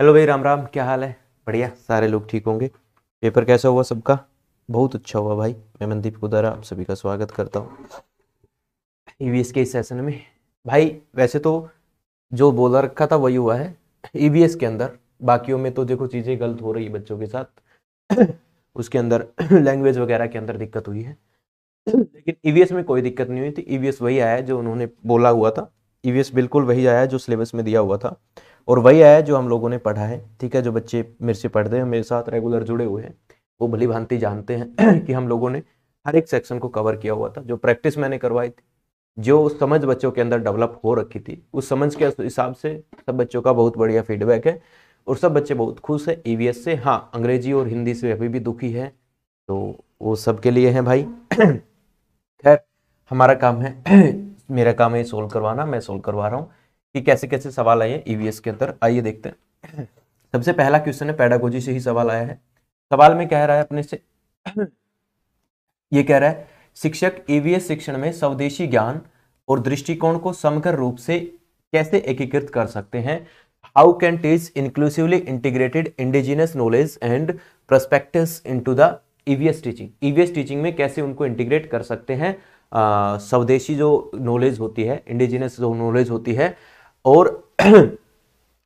Hello भाई राम राम क्या हाल है बढ़िया सारे लोग ठीक होंगे पेपर कैसा हुआ सबका बहुत अच्छा हुआ भाई मैं मनदीप कुदारा आप सभी का स्वागत करता हूँ ईवीएस e के इस सेशन में भाई वैसे तो जो बोला रखा था वही हुआ है ईवीएस e के अंदर बाकियों में तो देखो चीज़ें गलत हो रही है बच्चों के साथ उसके अंदर लैंग्वेज वगैरह के अंदर दिक्कत हुई है लेकिन ईवीएस e में कोई दिक्कत नहीं हुई थी ईवीएस वही आया जो उन्होंने बोला हुआ था ईवीएस बिल्कुल वही आया जो सिलेबस में दिया हुआ था और वही आया जो हम लोगों ने पढ़ा है ठीक है जो बच्चे मेरे से पढ़ते हैं मेरे साथ रेगुलर जुड़े हुए हैं वो भली भांति जानते हैं कि हम लोगों ने हर एक सेक्शन को कवर किया हुआ था जो प्रैक्टिस मैंने करवाई थी जो समझ बच्चों के अंदर डेवलप हो रखी थी उस समझ के हिसाब से सब बच्चों का बहुत बढ़िया फीडबैक है और सब बच्चे बहुत खुश है ईवीएस e से हाँ अंग्रेजी और हिंदी से अभी भी दुखी है तो वो सबके लिए है भाई खैर हमारा काम है मेरा काम है सोल्व करवाना मैं सोल्व करवा रहा हूँ कि कैसे कैसे सवाल आए हैं ईवीएस e के अंदर आइए देखते हैं सबसे पहला क्वेश्चन है पैडागोजी से ही सवाल आया है सवाल में कह रहा है अपने से ये कह रहा है शिक्षक ईवीएस e शिक्षण में स्वदेशी ज्ञान और दृष्टिकोण को समग्र रूप से कैसे एकीकृत कर सकते हैं how can teach inclusively integrated indigenous knowledge and perspective into the EVS teaching EVS teaching में कैसे उनको इंटीग्रेट कर सकते हैं स्वदेशी जो नॉलेज होती है इंडिजिनियस जो नॉलेज होती है और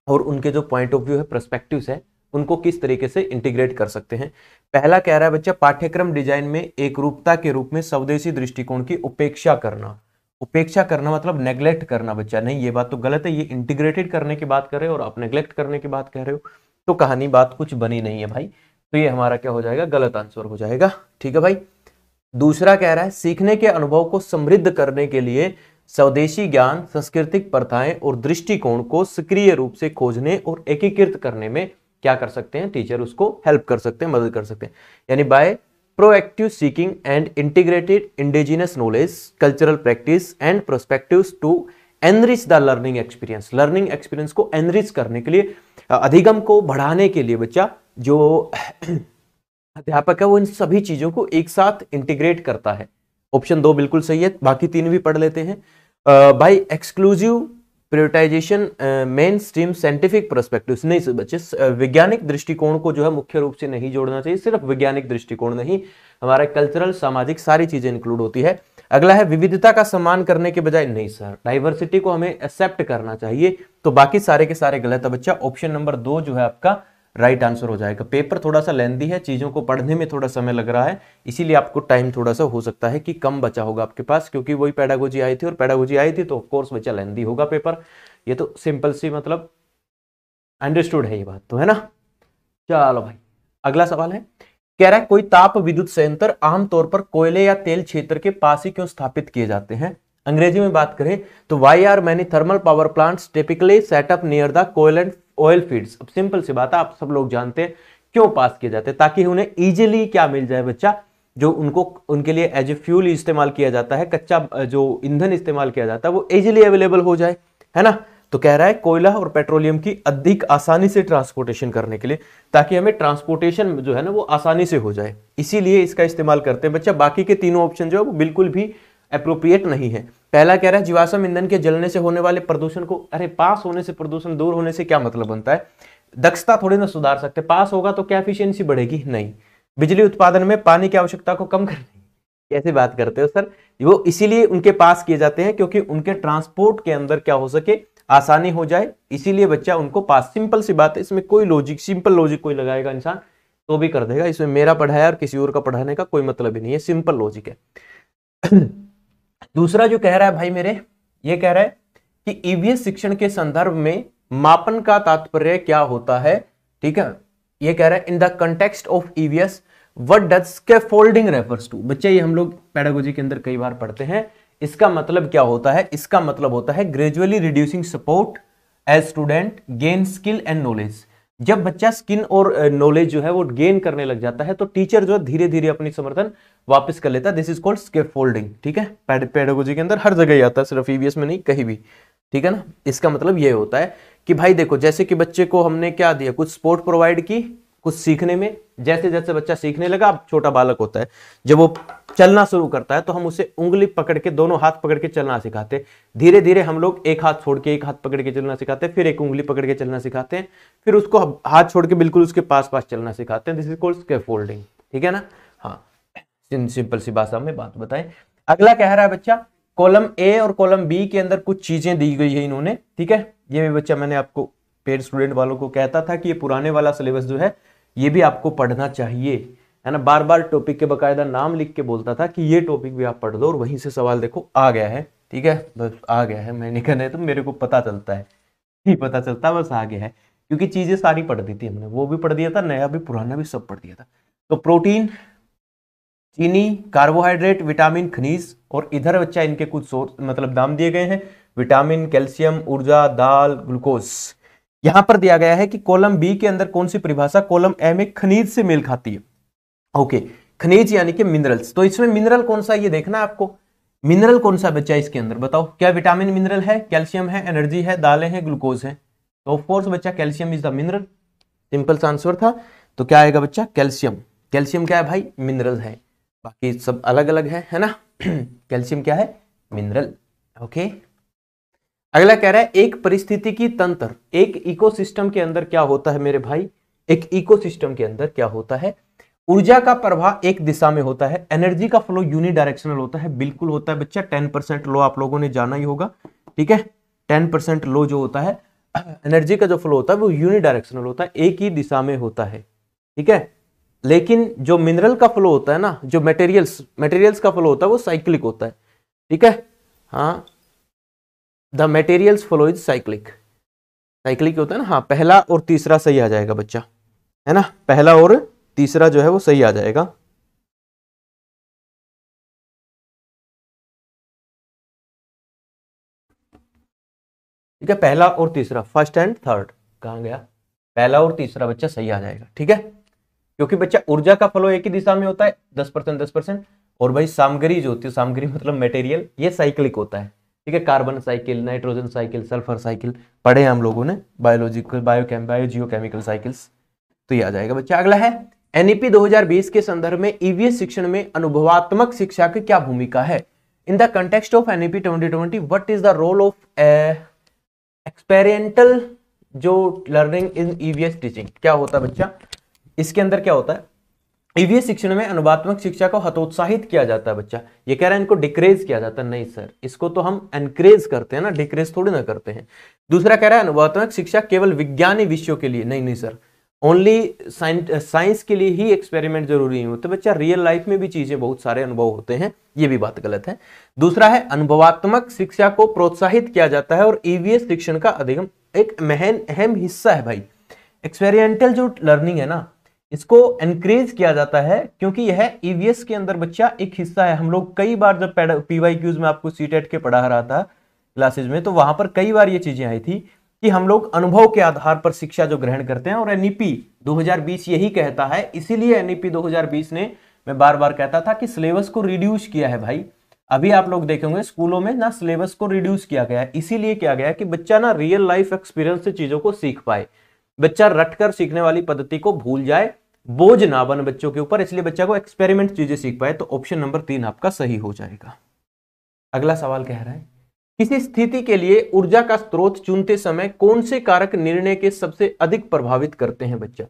और उनके जो पॉइंट ऑफ व्यू है प्रस्पेक्टिव है उनको किस तरीके से इंटीग्रेट कर सकते हैं पहला कह रहा है बच्चा पाठ्यक्रम डिजाइन में एक रूपता के रूप में स्वदेशी दृष्टिकोण की उपेक्षा करना उपेक्षा करना मतलब नेग्लेक्ट करना बच्चा नहीं ये बात तो गलत है ये इंटीग्रेटेड करने की बात कर रहे हो और आप नेग्लेक्ट करने की बात कह रहे हो तो कहानी बात कुछ बनी नहीं है भाई तो ये हमारा क्या हो जाएगा गलत आंसर हो जाएगा ठीक है भाई दूसरा कह रहा है सीखने के अनुभव को समृद्ध करने के लिए स्वदेशी ज्ञान सांस्कृतिक प्रथाएं और दृष्टिकोण को सक्रिय रूप से खोजने और एकीकृत करने में क्या कर सकते हैं टीचर उसको हेल्प कर सकते हैं मदद कर सकते हैं यानी by proactive seeking and integrated indigenous knowledge cultural practice and perspective to enrich the learning experience learning experience को एनरिच करने के लिए अधिगम को बढ़ाने के लिए बच्चा जो अध्यापक है वो इन सभी चीजों को एक साथ इंटीग्रेट करता है ऑप्शन दो बिल्कुल सही है बाकी तीन भी पढ़ लेते हैं by exclusive prioritization mainstream scientific perspective नहीं सर बच्चे uh, वैज्ञानिक दृष्टिकोण को जो है मुख्य रूप से नहीं जोड़ना चाहिए सिर्फ वैज्ञानिक दृष्टिकोण नहीं हमारा कल्चरल सामाजिक सारी चीजें इंक्लूड होती है अगला है विविधता का सम्मान करने के बजाय नहीं सर डाइवर्सिटी को हमें एक्सेप्ट करना चाहिए तो बाकी सारे के सारे गलत है बच्चा ऑप्शन नंबर दो जो है आपका राइट right आंसर हो जाएगा पेपर थोड़ा सा लेंदी है चीज़ों को पढ़ने में थोड़ा समय लग रहा है इसीलिए आपको टाइम थोड़ा सा हो सकता है कि कम बचा होगा आपके पास क्योंकि वही पैडागोजी आई थी और पैडागोजी आई थी तो ऑफकोर्स बच्चा लेंदी होगा पेपर ये तो सिंपल सी मतलब अंडरस्टूड है ये बात तो है ना चलो भाई अगला सवाल है कह रहा है कोई ताप विद्युत संयंत्र आमतौर पर कोयले या तेल क्षेत्र के पास ही क्यों स्थापित किए जाते हैं अंग्रेजी में बात करें तो why are many thermal power plants typically set up near the coal and oil feeds अब सिंपल सी बात है आप सब लोग जानते हैं क्यों पास किए जाते हैं ताकि उन्हें ईजिली क्या मिल जाए बच्चा जो उनको उनके लिए एज ए फ्यूल इस्तेमाल किया जाता है कच्चा जो ईंधन इस्तेमाल किया जाता है वो इजीली अवेलेबल हो जाए है ना तो कह रहा है कोयला और पेट्रोलियम की अधिक आसानी से ट्रांसपोर्टेशन करने के लिए ताकि हमें ट्रांसपोर्टेशन जो है ना वो आसानी से हो जाए इसीलिए इसका इस्तेमाल करते हैं बच्चा बाकी के तीनों ऑप्शन जो है वो बिल्कुल भी अप्रोप्रिएट नहीं है पहला कह रहा है जीवाश्म ईंधन के जलने से होने वाले प्रदूषण को अरे पास होने से प्रदूषण दूर होने से क्या मतलब बनता है दक्षता थोड़ी ना सुधार सकते पास होगा तो क्या एफिशियंसी बढ़ेगी नहीं बिजली उत्पादन में पानी की आवश्यकता को कम करने कैसे बात करते हो सर वो इसीलिए उनके पास किए जाते हैं क्योंकि उनके ट्रांसपोर्ट के अंदर क्या हो सके आसानी हो जाए इसीलिए बच्चा उनको पास सिंपल सी बात है इसमें कोई लॉजिक सिंपल लॉजिक कोई लगाएगा इंसान तो भी कर देगा इसमें मेरा पढ़ाया और किसी और का पढ़ाने का कोई मतलब ही नहीं है सिंपल लॉजिक है दूसरा जो कह रहा है भाई मेरे ये कह रहा है कि ईवीएस e शिक्षण के संदर्भ में मापन का तात्पर्य क्या होता है ठीक है ये कह रहा है in the context of EVS what does folding refers to बच्चे ये हम लोग पैडागोजी के अंदर कई बार पढ़ते हैं इसका मतलब क्या होता है इसका मतलब होता है gradually reducing support as student gain skill and knowledge जब बच्चा स्किन और नॉलेज जो है वो गेन करने लग जाता है तो टीचर जो है धीरे धीरे अपनी समर्थन वापस कर लेता है this is called scaffolding ठीक है पेडोगोजी के अंदर हर जगह ही आता है सिर्फ ईवीएस e में नहीं कहीं भी ठीक है ना इसका मतलब ये होता है कि भाई देखो जैसे कि बच्चे को हमने क्या दिया कुछ सपोर्ट प्रोवाइड की कुछ सीखने में जैसे जैसे बच्चा सीखने लगा अब छोटा बालक होता है जब वो चलना शुरू करता है तो हम उसे उंगली पकड़ के दोनों हाथ पकड़ के चलना सिखाते हैं धीरे धीरे हम लोग एक हाथ छोड़ के एक हाथ पकड़ के चलना सिखाते हैं फिर एक उंगली पकड़ के चलना सिखाते हैं फिर उसको हाथ छोड़ के बिल्कुल उसके पास पास चलना सिखाते हैं दिस इज कॉल्ड स्केफोल्डिंग ठीक है ना हाँ सिंपल सी भाषा में बात बताएं अगला कह रहा है बच्चा कॉलम ए और कॉलम बी के अंदर कुछ चीजें दी गई है इन्होंने ठीक है ये भी बच्चा मैंने आपको पेड स्टूडेंट वालों को कहता था कि ये पुराने वाला सिलेबस जो है ये भी आपको पढ़ना चाहिए है ना बार बार टॉपिक के बकायदा नाम लिख के बोलता था कि ये टॉपिक भी आप पढ़ दो और वहीं से सवाल देखो आ गया है ठीक है बस आ गया है मैंने कहना है तो मेरे को पता चलता है नहीं पता चलता बस आ गया है क्योंकि चीज़ें सारी पढ़ दी थी हमने वो भी पढ़ दिया था नया भी पुराना भी सब पढ़ दिया था तो प्रोटीन चीनी कार्बोहाइड्रेट विटामिन खनिज और इधर बच्चा इनके कुछ सोर्स मतलब दाम दिए गए हैं विटामिन कैल्शियम ऊर्जा दाल ग्लूकोज यहां पर दिया गया है कि कॉलम बी के अंदर कौन सी परिभाषा कॉलम ए में खनिज से मेल खाती है ओके खनिज यानी कि मिनरल्स तो इसमें मिनरल कौन सा ये देखना है आपको मिनरल कौन सा बच्चा है इसके अंदर बताओ क्या विटामिन मिनरल है कैल्शियम है एनर्जी है दालें हैं ग्लूकोज है तो ऑफकोर्स बच्चा calcium is the mineral simple सा आंसर था तो क्या आएगा बच्चा कैल्शियम कैल्शियम क्या है भाई मिनरल है बाकी सब अलग अलग है है ना कैल्शियम क्या है मिनरल ओके okay? अगला कह रहा है एक परिस्थितिकी तंत्र एक इकोसिस्टम के अंदर क्या होता है मेरे भाई एक इकोसिस्टम के अंदर क्या होता है ऊर्जा का प्रवाह एक दिशा में होता है एनर्जी का फ्लो यूनिडायरेक्शनल होता है बिल्कुल होता है बच्चा टेन परसेंट लो आप लोगों ने जाना ही होगा ठीक है टेन परसेंट लो जो होता है एनर्जी का जो फ्लो होता है वो यूनिडायरेक्शनल होता है एक ही दिशा में होता है ठीक है लेकिन जो मिनरल का फ्लो होता है ना जो मटेरियल्स मटेरियल्स का फ्लो होता है वो साइक्लिक होता है ठीक है हाँ the materials flow is cyclic cyclic होता है ना हाँ पहला और तीसरा सही आ जाएगा बच्चा है ना पहला और तीसरा जो है वो सही आ जाएगा ठीक है पहला और तीसरा फर्स्ट एंड थर्ड कहा गया पहला और तीसरा बच्चा सही आ जाएगा ठीक है क्योंकि बच्चा ऊर्जा का फ्लो एक ही दिशा में होता है दस परसेंट दस परसेंट और भाई सामग्री जो होती है सामग्री मतलब मेटेरियल ये साइक्लिक होता है ठीक है carbon cycle nitrogen cycle sulphur cycle पढ़े हम लोगों ने बायोलॉजिकल बायोकेम बायोजियोकेमिकल साइकिल्स तो ये आ जाएगा बच्चा अगला है एनईपी e 2020 के संदर्भ में ईवीएस e शिक्षण में अनुभवात्मक शिक्षा की क्या भूमिका है in the context of NEP 2020 what is the role of experimental जो लर्निंग इन ईवीएस टीचिंग क्या होता है बच्चा इसके अंदर क्या होता है ईवीएस e शिक्षण में अनुवात्मक शिक्षा को हतोत्साहित किया जाता है बच्चा ये कह रहा है इनको डिक्रेज किया जाता है नहीं सर इसको तो हम एनक्रेज करते हैं ना डिक्रेज थोड़ी ना करते हैं दूसरा कह रहा है अनुवात्मक शिक्षा केवल विज्ञानी विषयों के लिए नहीं नहीं सर ओनली साइंस के लिए ही एक्सपेरिमेंट जरूरी नहीं होते बच्चा रियल लाइफ में भी चीजें बहुत सारे अनुभव होते हैं ये भी बात गलत है दूसरा है अनुभवात्मक शिक्षा को प्रोत्साहित किया जाता है और ईवीएस e शिक्षण का अधिगम एक महन अहम हिस्सा है भाई एक्सपेरिमेंटल जो लर्निंग है ना इसको एनकरेज किया जाता है क्योंकि यह ईवीएस e के अंदर बच्चा एक हिस्सा है हम लोग कई बार जब पीवाई क्यूज में आपको सी e के पढ़ा रहा था क्लासेज में तो वहां पर कई बार ये चीजें आई थी कि हम लोग अनुभव के आधार पर शिक्षा जो ग्रहण करते हैं और एनईपी e 2020 यही कहता है इसीलिए एनईपी 2020 ने मैं बार बार कहता था कि सिलेबस को रिड्यूस किया है भाई अभी आप लोग देखेंगे स्कूलों में ना सिलेबस को रिड्यूस किया गया है इसीलिए किया गया कि बच्चा ना रियल लाइफ एक्सपीरियंस से चीजों को सीख पाए बच्चा रटकर सीखने वाली पद्धति को भूल जाए बोझ ना बन बच्चों के ऊपर इसलिए बच्चा को एक्सपेरिमेंट चीजें सीख पाए तो ऑप्शन नंबर तीन आपका सही हो जाएगा अगला सवाल कह रहा है किसी स्थिति के लिए ऊर्जा का स्रोत चुनते समय कौन से कारक निर्णय के सबसे अधिक प्रभावित करते हैं बच्चा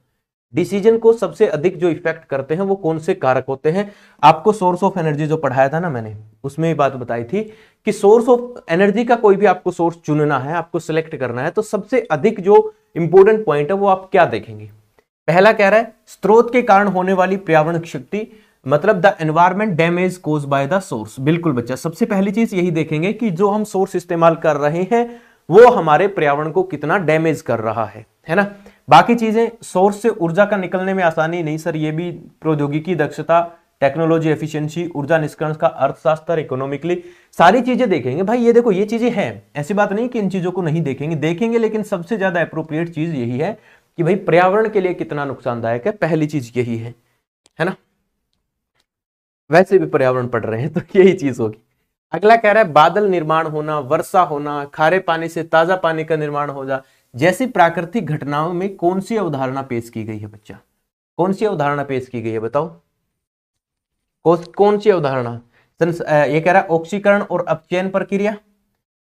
डिसीजन को सबसे अधिक जो इफेक्ट करते हैं वो कौन से कारक होते हैं आपको सोर्स ऑफ एनर्जी जो पढ़ाया था ना मैंने उसमें ये बात बताई थी कि सोर्स ऑफ एनर्जी का कोई भी आपको सोर्स चुनना है आपको सिलेक्ट करना है तो सबसे अधिक जो इंपॉर्टेंट पॉइंट है वो आप क्या देखेंगे पहला कह रहा है स्रोत के कारण होने वाली पर्यावरण शक्ति मतलब the environment damage cause by the source बिल्कुल बच्चा सबसे पहली चीज यही देखेंगे कि जो हम सोर्स इस्तेमाल कर रहे हैं वो हमारे पर्यावरण को कितना डैमेज कर रहा है है ना बाकी चीज़ें सोर्स से ऊर्जा का निकलने में आसानी नहीं सर ये भी प्रौद्योगिकी दक्षता टेक्नोलॉजी एफिशिएंसी ऊर्जा निष्कर्ष का अर्थशास्त्र इकोनॉमिकली सारी चीजें देखेंगे भाई ये देखो ये चीजें हैं ऐसी बात नहीं कि इन चीजों को नहीं देखेंगे देखेंगे लेकिन सबसे ज्यादा अप्रोप्रिएट चीज यही है कि भाई पर्यावरण के लिए कितना नुकसानदायक है पहली चीज यही है है ना वैसे भी पर्यावरण पढ़ रहे हैं तो यही चीज होगी अगला कह रहा है बादल निर्माण होना वर्षा होना खारे पानी से ताजा पानी का निर्माण हो जाए जैसी प्राकृतिक घटनाओं में कौन सी अवधारणा पेश की गई है बच्चा कौन सी अवधारणा पेश की गई है बताओ कौन सी अवधारणा ये कह रहा है ऑक्सीकरण और अपचयन प्रक्रिया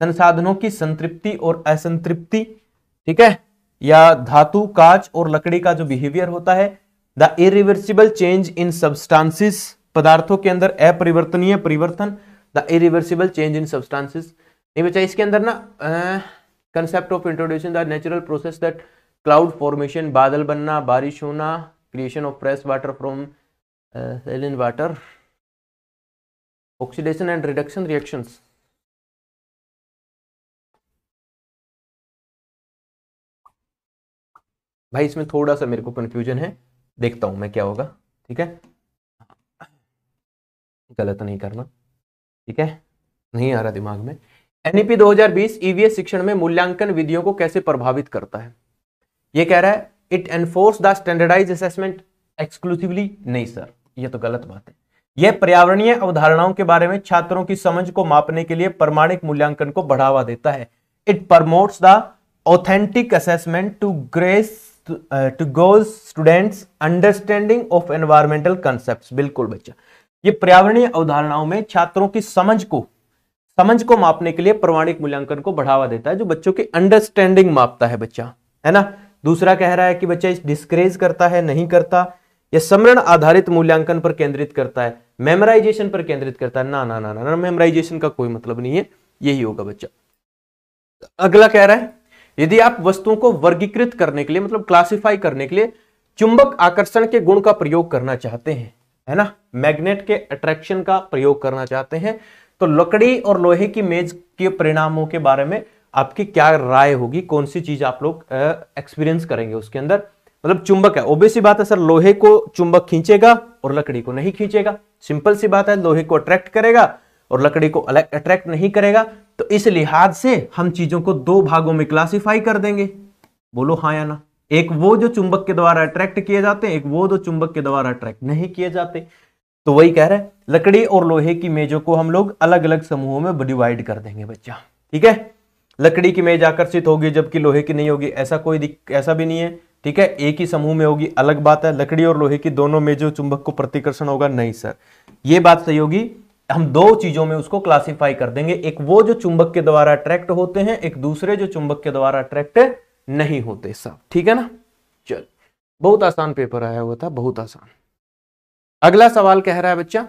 संसाधनों की संतृप्ति और असंतृप्ति ठीक है या धातु कांच और लकड़ी का जो बिहेवियर होता है the irreversible change in substances पदार्थों के अंदर अपरिवर्तनीय परिवर्तन the irreversible change in substances नहीं बच्चा इसके अंदर ना आ, concept of introduction the natural process that cloud formation बादल बनना बारिश होना creation of fresh water from saline water oxidation and reduction reactions भाई इसमें थोड़ा सा मेरे को कंफ्यूजन है देखता हूं मैं क्या होगा ठीक है गलत नहीं करना ठीक है नहीं आ रहा दिमाग में एनईपी 2020 ईवीएस e शिक्षण में मूल्यांकन विधियों को कैसे प्रभावित करता है ये कह रहा है it enforce the standardize assessment exclusively नहीं सर ये तो गलत बात है यह पर्यावरणीय अवधारणाओं के बारे में छात्रों की समझ को मापने के लिए प्रमाणिक मूल्यांकन को बढ़ावा देता है it promotes the authentic assessment to grace to goes students understanding of environmental concept बिल्कुल बच्चा ये पर्यावरणीय अवधारणाओं में छात्रों की समझ को समझ को मापने के लिए प्रमाणिक मूल्यांकन को बढ़ावा देता है जो बच्चों की अंडरस्टैंडिंग मापता है बच्चा है ना दूसरा कह रहा है कि बच्चा इस डिस्करेज करता है नहीं करता यह समरण आधारित मूल्यांकन पर केंद्रित करता है मेमोराइजेशन पर केंद्रित करता है ना ना ना ना, ना मेमोराइजेशन का कोई मतलब नहीं है यही होगा बच्चा अगला कह रहा है यदि आप वस्तुओं को वर्गीकृत करने के लिए मतलब क्लासिफाई करने के लिए चुंबक आकर्षण के गुण का प्रयोग करना चाहते हैं है ना मैग्नेट के अट्रैक्शन का प्रयोग करना चाहते हैं तो लकड़ी और लोहे की मेज के परिणामों के बारे में आपकी क्या राय होगी कौन सी चीज आप लोग एक्सपीरियंस करेंगे उसके अंदर मतलब चुंबक है ओबेसी बात है सर लोहे को चुंबक खींचेगा और लकड़ी को नहीं खींचेगा सिंपल सी बात है लोहे को अट्रैक्ट करेगा और लकड़ी को अलग अट्रैक्ट नहीं करेगा तो इस लिहाज से हम चीजों को दो भागों में क्लासिफाई कर देंगे बोलो हाँ या ना एक वो जो चुंबक के द्वारा अट्रैक्ट किए जाते हैं एक वो जो चुंबक के द्वारा अट्रैक्ट नहीं किए जाते तो वही कह रहे हैं लकड़ी और लोहे की मेजों को हम लोग अलग अलग समूहों में डिवाइड कर देंगे बच्चा ठीक है लकड़ी की मेज आकर्षित होगी जबकि लोहे की नहीं होगी ऐसा कोई ऐसा भी नहीं है ठीक है एक ही समूह में होगी अलग बात है लकड़ी और लोहे की दोनों मेजों चुंबक को प्रतिकर्षण होगा नहीं सर ये बात सही होगी हम दो चीजों में उसको क्लासिफाई कर देंगे एक वो जो चुंबक के द्वारा अट्रैक्ट होते हैं एक दूसरे जो चुंबक के द्वारा अट्रैक्ट नहीं होते सब ठीक है ना चल बहुत आसान पेपर आया हुआ था बहुत आसान अगला सवाल कह रहा है बच्चा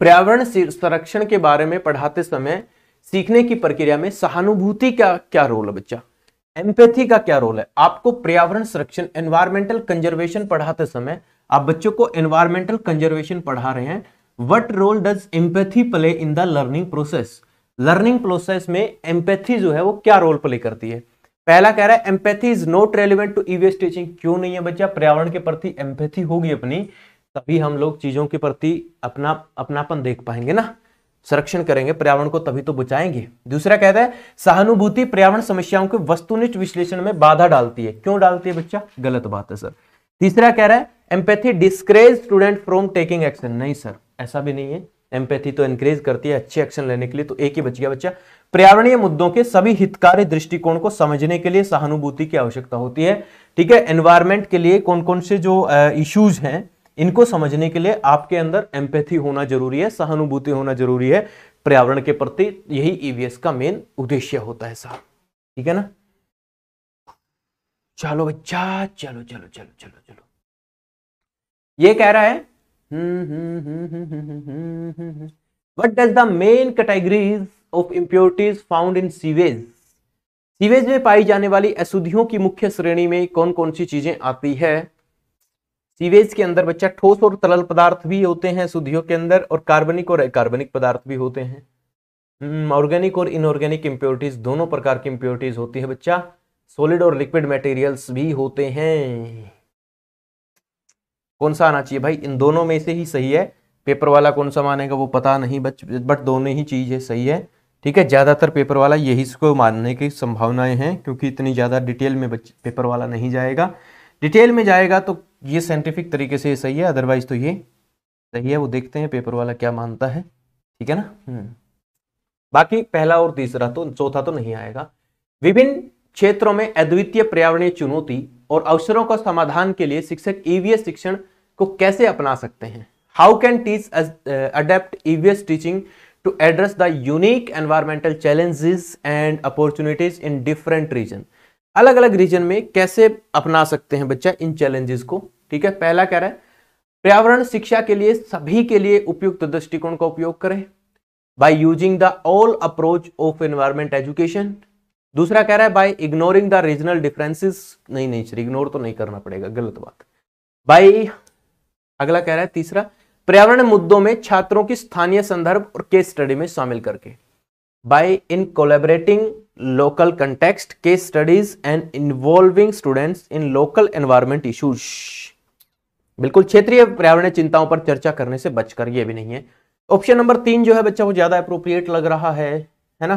पर्यावरण संरक्षण के बारे में पढ़ाते समय सीखने की प्रक्रिया में सहानुभूति का क्या रोल है बच्चा एम्पैथी का क्या रोल है आपको पर्यावरण संरक्षण एनवायरमेंटल कंजर्वेशन पढ़ाते समय आप बच्चों को एनवायरमेंटल कंजर्वेशन पढ़ा रहे हैं what role does empathy play in the learning process learning process में एम्पैथी जो है वो क्या रोल प्ले करती है पहला कह रहा है empathy is not relevant to EVS teaching क्यों नहीं है बच्चा पर्यावरण के प्रति एम्पैथी होगी अपनी तभी हम लोग चीज़ों के प्रति अपना अपनापन देख पाएंगे ना संरक्षण करेंगे पर्यावरण को तभी तो बचाएंगे दूसरा कहता है सहानुभूति पर्यावरण समस्याओं के वस्तुनिष्ठ विश्लेषण में बाधा डालती है क्यों डालती है बच्चा गलत बात है सर तीसरा कह रहा है empathy discourage student from taking action नहीं सर ऐसा भी नहीं है एम्पैथी तो एनकरेज करती है अच्छे एक्शन लेने के लिए तो एक ही बच गया बच्चा पर्यावरणीय मुद्दों के सभी हितकारी दृष्टिकोण को समझने के लिए सहानुभूति की आवश्यकता होती है ठीक है एनवायरमेंट के लिए कौन कौन से जो इश्यूज हैं इनको समझने के लिए आपके अंदर एम्पैथी होना जरूरी है सहानुभूति होना जरूरी है पर्यावरण के प्रति यही ईवीएस e का मेन उद्देश्य होता है साहब ठीक है ना चलो बच्चा चलो चलो चलो चलो चलो ये कह रहा है what does the main categories of impurities found in sewage sewage में पाई जाने वाली अशुद्धियों की मुख्य श्रेणी में कौन कौन सी चीजें आती है सीवेज के अंदर बच्चा ठोस और तरल पदार्थ भी होते हैं सुधियों के अंदर और कार्बनिक और कार्बनिक पदार्थ भी होते हैं हम्म, ऑर्गेनिक और इनऑर्गेनिक इम्प्योरिटीज दोनों प्रकार की इम्प्योरिटीज होती है बच्चा सॉलिड और लिक्विड मटेरियल्स भी होते हैं कौन सा आना चाहिए भाई इन दोनों में से ही सही है पेपर वाला कौन सा मानेगा वो पता नहीं बच बट दोनों ही चीज़ है सही है ठीक है ज़्यादातर पेपर वाला यही इसको मानने की संभावनाएं हैं क्योंकि इतनी ज़्यादा डिटेल में पेपर वाला नहीं जाएगा डिटेल में जाएगा तो ये साइंटिफिक तरीके से सही है अदरवाइज तो ये सही है वो देखते हैं पेपर वाला क्या मानता है ठीक है ना हम्म। बाकी पहला और तीसरा तो चौथा तो नहीं आएगा विभिन्न क्षेत्रों में अद्वितीय पर्यावरणीय चुनौती और अवसरों का समाधान के लिए शिक्षक ईवीएस शिक्षण को कैसे अपना सकते हैं how can teach adapt EVS teaching to address the unique environmental challenges and opportunities in different region अलग अलग रीजन में कैसे अपना सकते हैं बच्चा इन चैलेंजेस को ठीक है पहला कह रहा है पर्यावरण शिक्षा के लिए सभी के लिए उपयुक्त दृष्टिकोण का उपयोग करें by using the all approach of environment education दूसरा कह रहा है by ignoring the regional differences नहीं नहीं सर इग्नोर तो नहीं करना पड़ेगा गलत बात बाय अगला कह रहा है तीसरा पर्यावरण मुद्दों में छात्रों की स्थानीय संदर्भ और केस स्टडी में शामिल करके by in collaborating local context के studies and involving students in local environment issues बिल्कुल क्षेत्रीय पर्यावरण चिंताओं पर चर्चा करने से बचकर यह भी नहीं है ऑप्शन नंबर तीन जो है बच्चा वो ज्यादा अप्रोप्रिएट लग रहा है है ना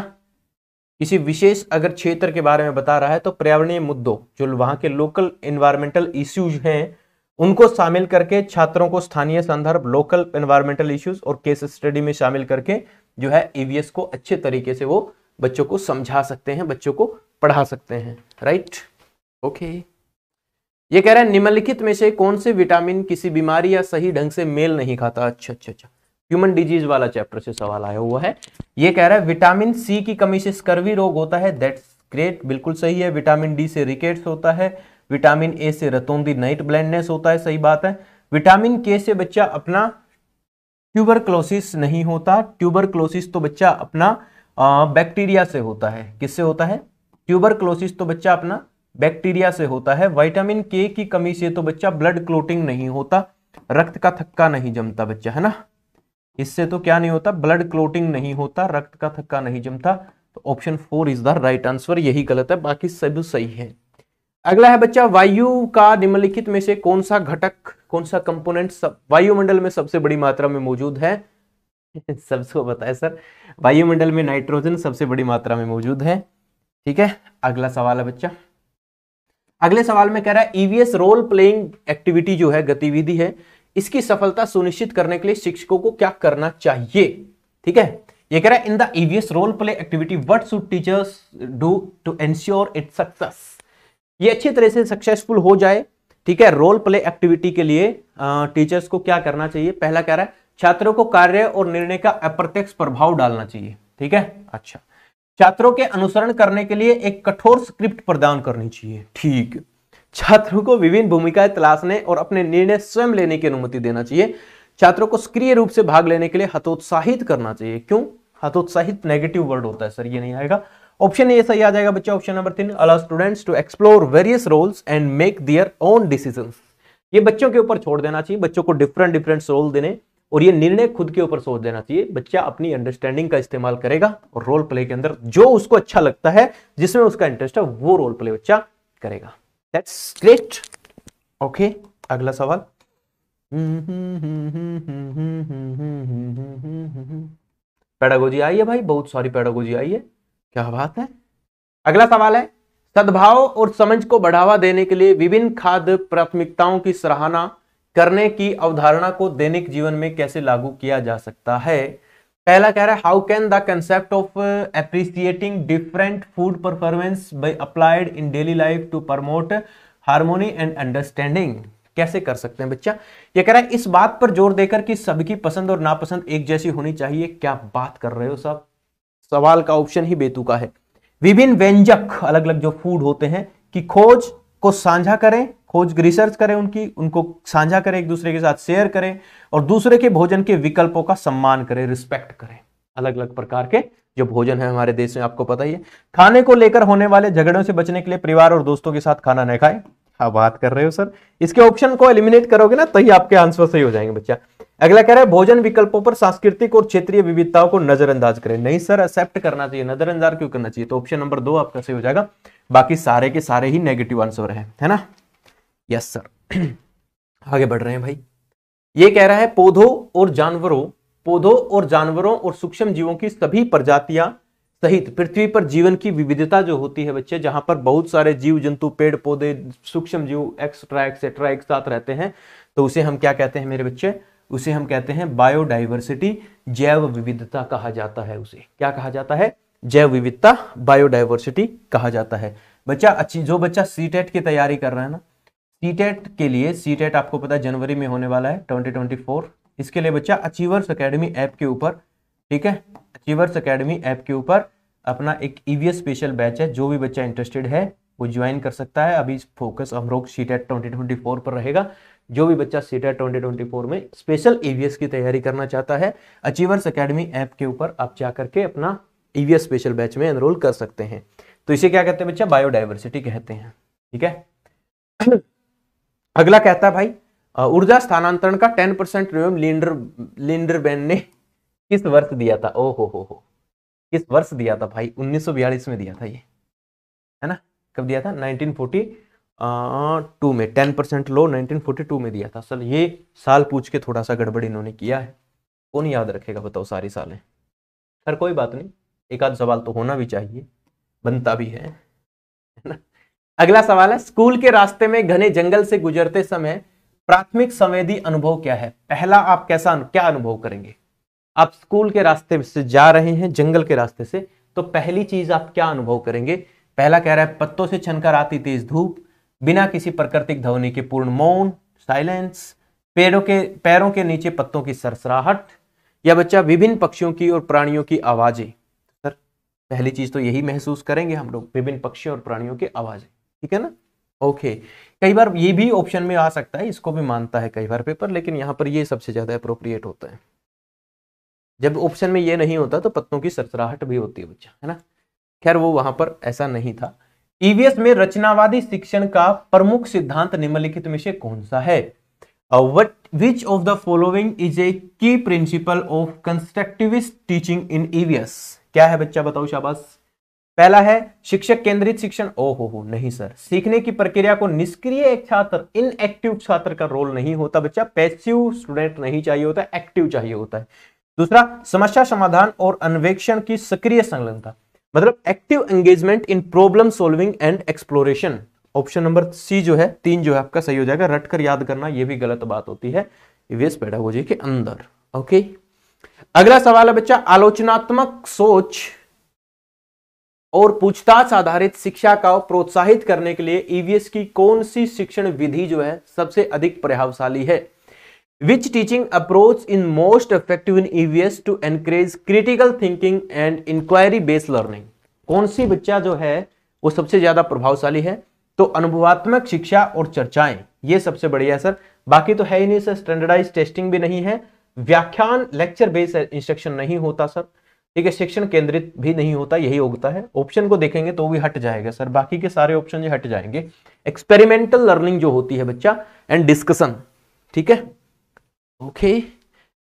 किसी विशेष अगर क्षेत्र के बारे में बता रहा है तो पर्यावरणीय मुद्दों जो वहां के लोकल इन्वायरमेंटल इश्यूज हैं उनको शामिल करके छात्रों को स्थानीय संदर्भ लोकल इन्वायरमेंटल इश्यूज और केस स्टडी में शामिल करके जो है ईवीएस e को अच्छे तरीके से वो बच्चों को समझा सकते हैं बच्चों को पढ़ा सकते हैं राइट ओके ये कह रहा है निम्नलिखित में से कौन से विटामिन किसी बीमारी या सही ढंग से मेल नहीं खाता अच्छा अच्छा अच्छा ह्यूमन डिजीज वाला चैप्टर से सवाल आया हुआ है ये कह रहा है विटामिन सी की कमी से स्कर्वी रोग होता है दैट्स ग्रेट बिल्कुल सही है विटामिन डी से रिकेट्स होता है विटामिन ए से रतौंदी नाइट ब्लाइंडनेस होता है सही बात है विटामिन के से बच्चा अपना ट्यूबरक्लोसिस नहीं होता ट्यूबरक्लोसिस तो बच्चा अपना बैक्टीरिया से होता है किससे होता है ट्यूबरक्लोसिस तो बच्चा अपना बैक्टीरिया से होता है वाइटामिन के की कमी से तो बच्चा ब्लड क्लोटिंग नहीं होता रक्त का थक्का नहीं जमता बच्चा है ना इससे तो क्या नहीं होता ब्लड क्लोटिंग नहीं होता रक्त का थक्का नहीं जमता तो option four is the right answer यही गलत है बाकी सब सही है अगला है बच्चा वायु का निम्नलिखित में से कौन सा घटक कौन सा कंपोनेंट सब वायुमंडल में सबसे बड़ी मात्रा में मौजूद है सबसे बताए सर वायुमंडल में नाइट्रोजन सबसे बड़ी मात्रा में मौजूद है ठीक है अगला सवाल है बच्चा अगले सवाल में कह रहा है ईवीएस रोल प्लेइंग एक्टिविटी जो है गतिविधि है इसकी सफलता सुनिश्चित करने के लिए शिक्षकों को क्या करना चाहिए ठीक है ये कह रहा है in the EVS role play activity what should teachers do to ensure it success ये अच्छी तरह से सक्सेसफुल हो जाए ठीक है रोल प्ले एक्टिविटी के लिए टीचर्स को क्या करना चाहिए पहला कह रहा है छात्रों को कार्य और निर्णय का अप्रत्यक्ष प्रभाव डालना चाहिए ठीक है अच्छा छात्रों के अनुसरण करने के लिए एक कठोर स्क्रिप्ट प्रदान करनी चाहिए ठीक छात्रों को विभिन्न भूमिकाएं तलाशने और अपने निर्णय स्वयं लेने की अनुमति देना चाहिए छात्रों को सक्रिय रूप से भाग लेने के लिए हतोत्साहित करना चाहिए क्यों हतोत्साहित नेगेटिव वर्ड होता है सर ये नहीं आएगा ऑप्शन ए सही आ जाएगा बच्चा ऑप्शन नंबर तीन allow students to explore various roles and make their own decision ये बच्चों के ऊपर छोड़ देना चाहिए बच्चों को डिफरेंट डिफरेंट रोल देने और ये निर्णय खुद के ऊपर सोच देना चाहिए बच्चा अपनी अंडरस्टैंडिंग का इस्तेमाल करेगा और रोल प्ले के अंदर जो उसको अच्छा लगता है जिसमें उसका इंटरेस्ट है वो रोल प्ले बच्चा करेगा दैट्स ग्रेट ओके अगला सवाल पेडागोजी आई है भाई बहुत सारी पेडागोजी आई है क्या बात है अगला सवाल है सद्भाव और समझ को बढ़ावा देने के लिए विभिन्न खाद्य प्राथमिकताओं की सराहना करने की अवधारणा को दैनिक जीवन में कैसे लागू किया जा सकता है पहला कह रहा है how can the concept of appreciating different food performance by applied in daily life to promote harmony and understanding कैसे कर सकते हैं बच्चा ये कह रहा है इस बात पर जोर देकर कि सबकी पसंद और नापसंद एक जैसी होनी चाहिए क्या बात कर रहे हो सब सवाल का ऑप्शन ही बेतुका है विभिन्न व्यंजक अलग अलग जो फूड होते हैं कि खोज को साझा करें खोज रिसर्च करें उनकी उनको साझा करें एक दूसरे के साथ शेयर करें और दूसरे के भोजन के विकल्पों का सम्मान करें रिस्पेक्ट करें अलग अलग प्रकार के जो भोजन है हमारे देश में आपको पता ही है खाने को लेकर होने वाले झगड़ों से बचने के लिए परिवार और दोस्तों के साथ खाना न खाएं आप बात कर रहे हो सर इसके ऑप्शन को एलिमिनेट करोगे ना तो ही आपके आंसर सही हो जाएंगे बच्चा अगला कह रहा है भोजन विकल्पों पर सांस्कृतिक और क्षेत्रीय विविधताओं को नजरअंदाज करें नहीं सर एक्सेप्ट करना चाहिए नजरअंदाज क्यों करना चाहिए तो ऑप्शन नंबर दो आपका सही हो जाएगा बाकी सारे के सारे ही नेगेटिव आंसर है है ना यस सर आगे बढ़ रहे हैं भाई ये कह रहा है पौधों और जानवरों पौधों और जानवरों और सूक्ष्म जीवों की सभी प्रजातियां सहित पृथ्वी पर जीवन की विविधता जो होती है बच्चे जहां पर बहुत सारे जीव जंतु पेड़ पौधे सूक्ष्म जीव एक्स्ट्रा एक्सेट्रा एक साथ रहते हैं तो उसे हम क्या कहते हैं मेरे बच्चे उसे हम कहते हैं बायोडाइवर्सिटी जैव विविधता कहा जाता है उसे क्या कहा जाता है जैव विविधता बायोडाइवर्सिटी कहा जाता है बच्चा अच्छी जो बच्चा सी e की तैयारी कर रहा है ना सी टेट e के लिए सी टेट e आपको पता है जनवरी में होने वाला है 2024 इसके लिए बच्चा अचीवर्स अकेडमी ऐप के ऊपर ठीक है अचीवर्स अकेडमी ऐप के ऊपर अपना एक ईवीएस स्पेशल बैच है जो भी बच्चा इंटरेस्टेड है वो ज्वाइन कर सकता है अभी फोकस हम सी टेट ट्वेंटी पर रहेगा जो भी बच्चा सीटेट फोर में स्पेशल ईवीएस e की तैयारी करना चाहता है अचीवर्स अकेडमी ऐप के ऊपर आप जा करके अपना ईवीएस स्पेशल बैच में एनरोल कर सकते हैं तो इसे क्या कहते हैं बच्चा बायोडाइवर्सिटी कहते हैं ठीक है अगला कहता है भाई ऊर्जा स्थानांतरण का टेन परसेंट नियम लिंडर लिंडर बैन ने किस वर्ष दिया था ओ हो हो हो किस वर्ष दिया था भाई 1942 में दिया था ये है ना कब दिया था 1940 टू में टेन परसेंट लो नाइनटीन फोर्टी टू में दिया था सर ये साल पूछ के थोड़ा सा गड़बड़ इन्होंने किया है कौन याद रखेगा बताओ सारी हैं खैर कोई बात नहीं एक आध सवाल तो होना भी चाहिए बनता भी है ना अगला सवाल है स्कूल के रास्ते में घने जंगल से गुजरते समय प्राथमिक संवेदी अनुभव क्या है पहला आप कैसा क्या अनुभव करेंगे आप स्कूल के रास्ते से जा रहे हैं जंगल के रास्ते से तो पहली चीज आप क्या अनुभव करेंगे पहला कह रहा है पत्तों से छनकर आती तेज धूप बिना किसी प्राकृतिक ध्वनि के पूर्ण मौन साइलेंस पेड़ों के पैरों के नीचे पत्तों की सरसराहट या बच्चा विभिन्न पक्षियों की और प्राणियों की आवाजें सर पहली चीज तो यही महसूस करेंगे हम लोग विभिन्न पक्षियों और प्राणियों की आवाजें ठीक है ना ओके कई बार ये भी ऑप्शन में आ सकता है इसको भी मानता है कई बार पेपर लेकिन यहाँ पर ये सबसे ज्यादा अप्रोप्रिएट होता है जब ऑप्शन में ये नहीं होता तो पत्तों की सरसराहट भी होती है बच्चा है ना खैर वो वहां पर ऐसा नहीं था ईवीएस में रचनावादी शिक्षण का प्रमुख सिद्धांत निम्नलिखित में से कौन सा है what which of the following is a key principle of constructivist teaching in EVS क्या है बच्चा बताओ शाबाश पहला है शिक्षक केंद्रित शिक्षण ओ हो हो नहीं सर सीखने की प्रक्रिया को निष्क्रिय एक छात्र इनएक्टिव छात्र का रोल नहीं होता बच्चा पैसिव स्टूडेंट नहीं चाहिए होता एक्टिव चाहिए होता है दूसरा समस्या समाधान और अन्वेक्षण की सक्रिय संलग्नता मतलब active engagement in problem solving and exploration option number C जो है तीन जो है आपका सही हो जाएगा रटकर याद करना यह भी गलत बात होती है ईवीएस पेडागोजी के अंदर ओके अगला सवाल है बच्चा आलोचनात्मक सोच और पूछताछ आधारित शिक्षा का प्रोत्साहित करने के लिए ईवीएस e की कौन सी शिक्षण विधि जो है सबसे अधिक प्रभावशाली है which teaching approach is most effective in EVS to encourage critical thinking and inquiry based learning कौन सी बच्चा जो है वो सबसे ज्यादा प्रभावशाली है तो अनुभवात्मक शिक्षा और चर्चाएं ये सबसे बढ़िया है सर बाकी तो है ही नहीं सर स्टैंडर्डाइज टेस्टिंग भी नहीं है व्याख्यान लेक्चर बेस्ड इंस्ट्रक्शन नहीं होता सर ठीक है शिक्षण केंद्रित भी नहीं होता यही होता है ऑप्शन को देखेंगे तो भी हट जाएगा सर बाकी के सारे ऑप्शन हट जाएंगे एक्सपेरिमेंटल लर्निंग जो होती है बच्चा एंड डिस्कशन ठीक है ओके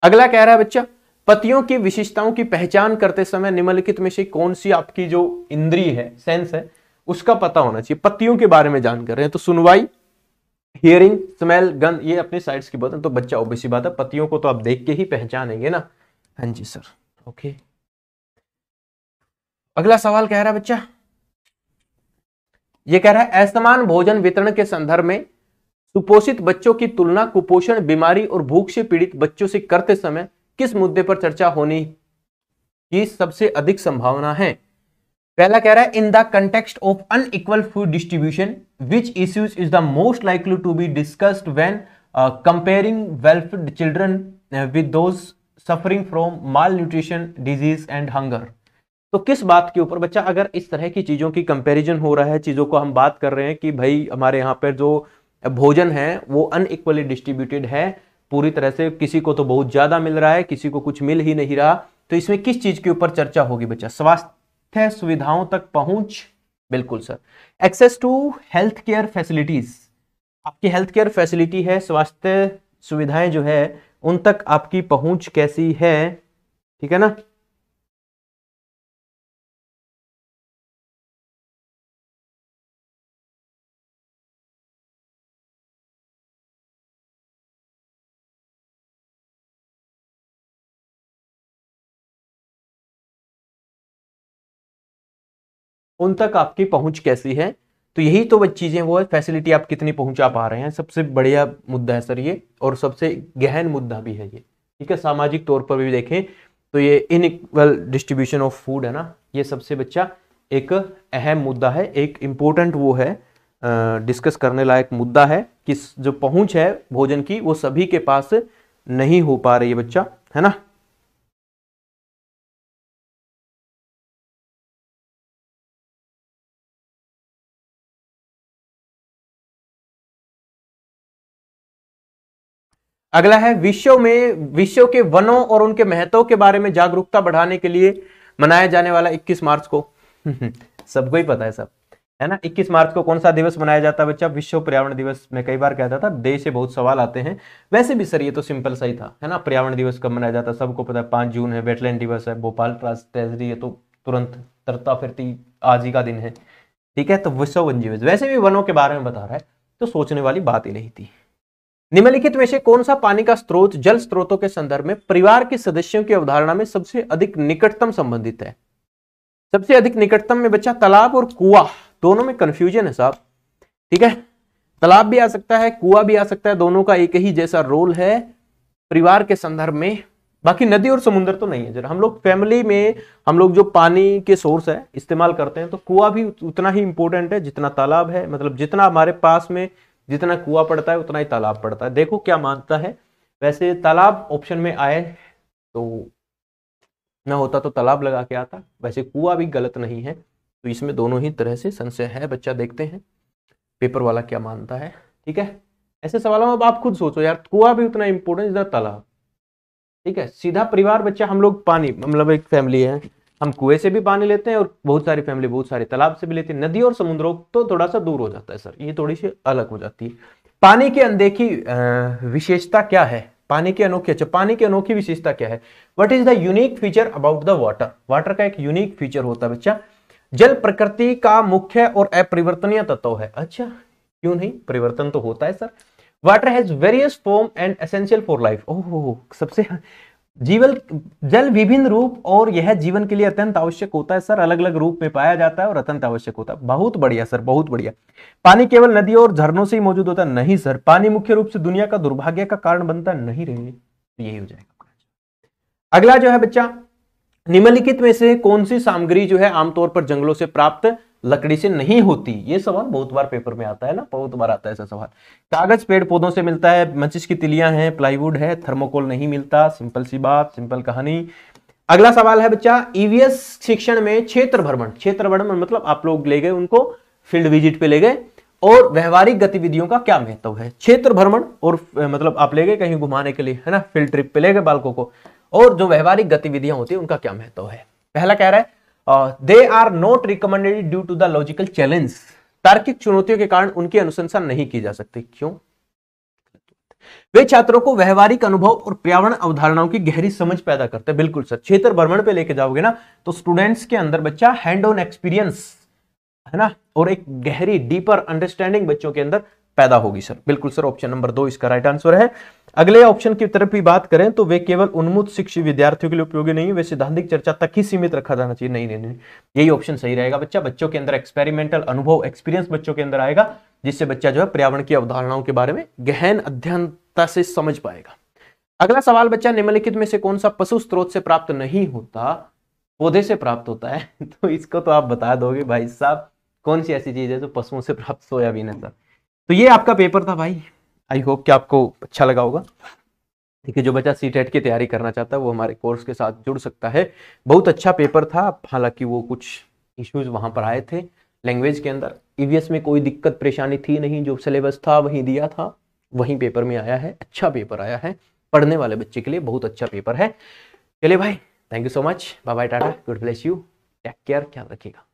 अगला कह रहा है बच्चा पतियों की विशेषताओं की पहचान करते समय निम्नलिखित में से कौन सी आपकी जो इंद्री है सेंस है उसका पता होना चाहिए पतियों के बारे में जान कर रहे हैं तो सुनवाई हियरिंग स्मेल गंध ये अपने साइड्स की बात है तो बच्चा ओबीसी बात है पतियों को तो आप देख के ही पहचानेंगे ना हाँ जी सर ओके अगला सवाल कह रहा है बच्चा ये कह रहा है असमान भोजन वितरण के संदर्भ में सुपोषित बच्चों की तुलना कुपोषण बीमारी और भूख से पीड़ित बच्चों से करते समय किस मुद्दे पर चर्चा होने की सबसे अधिक संभावना है पहला कह रहा है in the context of unequal food distribution which issues is the most likely to be discussed when comparing welfare children with those suffering from malnutrition disease and hunger तो किस बात के ऊपर बच्चा अगर इस तरह की चीज़ों की कंपैरिजन हो रहा है चीज़ों को हम बात कर रहे हैं कि भाई हमारे यहाँ पर जो भोजन है वो अनइक्वली डिस्ट्रीब्यूटेड है पूरी तरह से किसी को तो बहुत ज़्यादा मिल रहा है किसी को कुछ मिल ही नहीं रहा तो इसमें किस चीज़ के ऊपर चर्चा होगी बच्चा स्वास्थ्य सुविधाओं तक पहुंच बिल्कुल sir access to health care facilities आपकी हेल्थ केयर फैसिलिटी है स्वास्थ्य सुविधाएं जो है उन तक आपकी पहुंच कैसी है ठीक है ना उन तक आपकी पहुंच कैसी है तो यही तो चीज़ें वो है फैसिलिटी आप कितनी पहुंचा पा रहे हैं सबसे बढ़िया मुद्दा है सर ये और सबसे गहन मुद्दा भी है ये ठीक है सामाजिक तौर पर भी देखें तो ये इनइक्वल डिस्ट्रीब्यूशन ऑफ फूड है ना ये सबसे बच्चा एक अहम मुद्दा है एक इम्पोर्टेंट वो है डिस्कस करने लायक मुद्दा है कि जो पहुंच है भोजन की वो सभी के पास नहीं हो पा रही है बच्चा है ना अगला है विश्व में विश्व के वनों और उनके महत्व के बारे में जागरूकता बढ़ाने के लिए मनाया जाने वाला 21 मार्च को सबको ही पता है सब है ना 21 मार्च को कौन सा दिवस मनाया जाता है बच्चा विश्व पर्यावरण दिवस में कई बार कहता था देश से बहुत सवाल आते हैं वैसे भी सर ये तो सिंपल सही था है ना पर्यावरण दिवस कब मनाया जाता सबको पता है पांच जून है वेटलैंड दिवस है भोपाल ट्रेजरी है तो तुरंत तरता फिरती आज ही का दिन है ठीक है तो विश्व वन दिवस वैसे भी वनों के बारे में बता रहा है तो सोचने वाली बात ही नहीं थी निम्नलिखित में से कौन सा पानी का स्रोत जल स्रोतों के संदर्भ में परिवार के सदस्यों की अवधारणा में सबसे अधिक निकटतम संबंधित है सबसे अधिक निकटतम में बच्चा तालाब और कुआ दोनों में कंफ्यूजन है साहब ठीक है तालाब भी आ सकता है कुआ भी आ सकता है दोनों का एक ही जैसा रोल है परिवार के संदर्भ में बाकी नदी और समुद्र तो नहीं है जरा हम लोग फैमिली में हम लोग जो पानी के सोर्स है इस्तेमाल करते हैं तो कुआ भी उतना ही इंपॉर्टेंट है जितना तालाब है मतलब जितना हमारे पास में जितना कुआ पड़ता है उतना ही तालाब पड़ता है देखो क्या मानता है वैसे तालाब ऑप्शन में आए तो ना होता तो तालाब लगा के आता वैसे कुआ भी गलत नहीं है तो इसमें दोनों ही तरह से संशय है बच्चा देखते हैं पेपर वाला क्या मानता है ठीक है ऐसे सवालों में अब आप खुद सोचो यार कुआ भी उतना इंपोर्टेंट जितना तालाब ठीक है सीधा परिवार बच्चा हम लोग पानी मतलब एक फैमिली है हम कुएं से भी पानी लेते हैं और बहुत सारी फैमिली बहुत सारे तालाब से भी लेती है नदी और समुद्रों तो थोड़ा सा दूर हो जाता है सर ये थोड़ी सी अलग हो जाती है पानी की अनदेखी विशेषता क्या है पानी की अनोखी अच्छा पानी की अनोखी विशेषता क्या है what is the unique feature about the water water का एक यूनिक फीचर होता है बच्चा जल प्रकृति का मुख्य और अपरिवर्तनीय तत्व है अच्छा क्यों नहीं परिवर्तन तो होता है sir water has various form and essential for life oh सबसे जीवल जल विभिन्न रूप और यह जीवन के लिए अत्यंत आवश्यक होता है सर अलग अलग रूप में पाया जाता है और अत्यंत आवश्यक होता है बहुत बढ़िया सर बहुत बढ़िया पानी केवल नदियों और झरनों से ही मौजूद होता है नहीं सर पानी मुख्य रूप से दुनिया का दुर्भाग्य का कारण बनता नहीं रहे तो यही हो जाएगा अगला जो है बच्चा निम्नलिखित में से कौन सी सामग्री जो है आमतौर पर जंगलों से प्राप्त लकड़ी से नहीं होती ये सवाल बहुत बार पेपर में आता है ना बहुत बार आता है ऐसा सवाल कागज पेड़ पौधों से मिलता है मचिस की तिलियां हैं प्लाईवुड है थर्मोकोल नहीं मिलता सिंपल सी बात सिंपल कहानी अगला सवाल है बच्चा ईवीएस e शिक्षण में क्षेत्र भ्रमण क्षेत्र भ्रमण मतलब आप लोग ले गए उनको फील्ड विजिट पे ले गए और व्यवहारिक गतिविधियों का क्या महत्व है क्षेत्र भ्रमण और मतलब आप ले गए कहीं घुमाने के लिए है ना फील्ड ट्रिप पे ले गए बालकों को और जो व्यवहारिक गतिविधियां होती है उनका क्या महत्व है पहला कह रहा है they are not recommended due to the logical challenge तार्किक चुनौतियों के कारण उनकी अनुशंसा नहीं की जा सकती क्यों वे छात्रों को व्यवहारिक अनुभव और पर्यावरण अवधारणाओं की गहरी समझ पैदा करते हैं बिल्कुल सर क्षेत्र भ्रमण पे लेके जाओगे ना तो स्टूडेंट्स के अंदर बच्चा हैंड ऑन एक्सपीरियंस है ना और एक गहरी डीपर अंडरस्टैंडिंग बच्चों के अंदर पैदा होगी सर बिल्कुल सर ऑप्शन नंबर दो इसका राइट आंसर है अगले ऑप्शन की तरफ भी बात करें तो वे केवल उन्मुक्त शिक्षित विद्यार्थियों के लिए उपयोगी नहीं वे सिद्धांतिक चर्चा तक ही सीमित रखा जाना चाहिए नहीं नहीं नहीं यही ऑप्शन सही रहेगा बच्चा बच्चों के अंदर एक्सपेरिमेंटल अनुभव एक्सपीरियंस बच्चों के अंदर आएगा जिससे बच्चा जो है पर्यावरण की अवधारणाओं के बारे में गहन अध्ययनता से समझ पाएगा अगला सवाल बच्चा निम्नलिखित में से कौन सा पशु स्त्रोत से प्राप्त नहीं होता पौधे से प्राप्त होता है तो इसको तो आप बता दोगे भाई साहब कौन सी ऐसी चीज है जो पशुओं से प्राप्त सोयाबीन है सर तो ये आपका पेपर था भाई आई होप कि आपको अच्छा लगा होगा ठीक है जो बच्चा सी टेट e की तैयारी करना चाहता है वो हमारे कोर्स के साथ जुड़ सकता है बहुत अच्छा पेपर था हालांकि वो कुछ इश्यूज वहाँ पर आए थे लैंग्वेज के अंदर ईवीएस e में कोई दिक्कत परेशानी थी नहीं जो सिलेबस था वहीं दिया था वहीं पेपर में आया है अच्छा पेपर आया है पढ़ने वाले बच्चे के लिए बहुत अच्छा पेपर है चलिए भाई thank you so much bye bye tata good bless you take care ख्याल रखिएगा